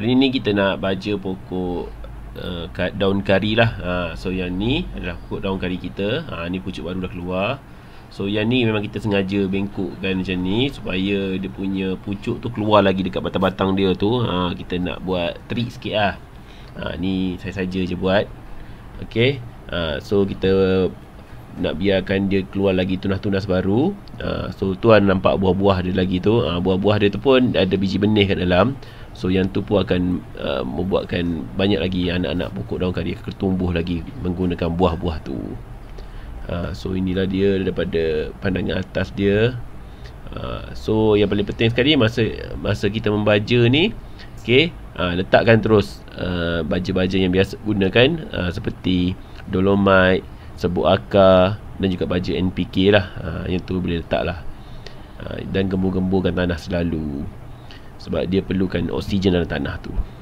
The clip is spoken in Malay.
Hari ni kita nak baca pokok uh, daun kari lah ha, So yang ni adalah pokok daun kari kita ha, Ni pucuk baru dah keluar So yang ni memang kita sengaja bengkokkan macam ni Supaya dia punya pucuk tu keluar lagi dekat batang-batang dia tu ha, Kita nak buat trik sikit lah ha, Ni saya saja je buat Okay ha, So kita nak biarkan dia keluar lagi tunas-tunas baru uh, so tuan nampak buah-buah dia lagi tu uh, buah-buah dia tu pun ada biji benih kat dalam so yang tu pun akan uh, membuatkan banyak lagi anak-anak pokok daun kari akan tumbuh lagi menggunakan buah-buah tu uh, so inilah dia daripada pandangan atas dia uh, so yang paling penting sekali masa masa kita membaca ni okay, uh, letakkan terus baca-baca baja yang biasa gunakan uh, seperti dolomite serbuk akar dan juga baju NPK lah ha, yang tu boleh letak lah ha, dan gembur-gemburkan tanah selalu sebab dia perlukan oksigen dalam tanah tu